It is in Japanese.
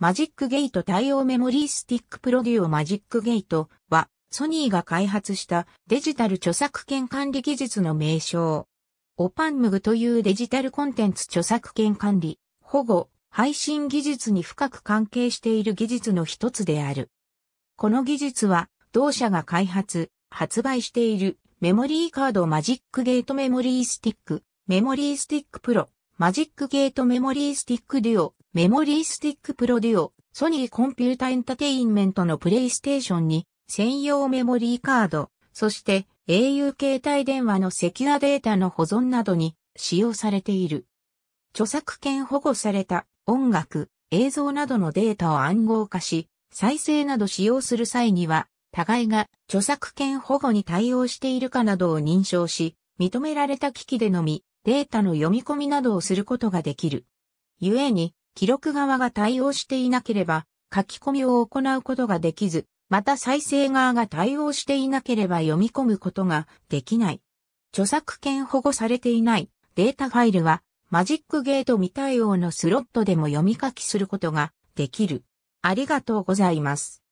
マジックゲート対応メモリースティックプロデュオマジックゲートはソニーが開発したデジタル著作権管理技術の名称。オパンムグというデジタルコンテンツ著作権管理、保護、配信技術に深く関係している技術の一つである。この技術は同社が開発、発売しているメモリーカードマジックゲートメモリースティック、メモリースティックプロマジックゲートメモリースティックデュオ、メモリースティックプロデュオ、ソニーコンピュータエンタテインメントのプレイステーションに専用メモリーカード、そして au 携帯電話のセキュアデータの保存などに使用されている。著作権保護された音楽、映像などのデータを暗号化し、再生など使用する際には、互いが著作権保護に対応しているかなどを認証し、認められた機器でのみデータの読み込みなどをすることができる。故に、記録側が対応していなければ、書き込みを行うことができず、また再生側が対応していなければ読み込むことができない。著作権保護されていないデータファイルは、マジックゲート未対応のスロットでも読み書きすることができる。ありがとうございます。